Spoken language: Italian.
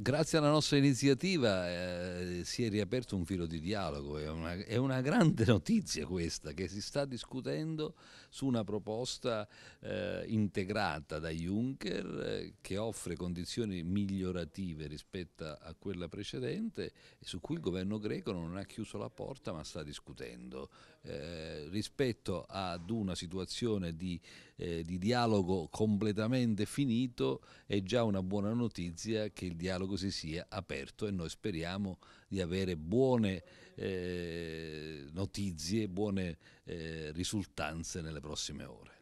Grazie alla nostra iniziativa eh, si è riaperto un filo di dialogo, è una, è una, grande notizia questa che si sta discutendo su una proposta eh, integrata da Juncker eh, che offre condizioni migliorative rispetto a quella precedente e su cui il governo greco non ha chiuso la porta ma sta discutendo eh, rispetto ad una situazione di eh, di dialogo completamente finito, è già una buona notizia che il dialogo si sia aperto e noi speriamo di avere buone eh, notizie, buone eh, risultanze nelle prossime ore.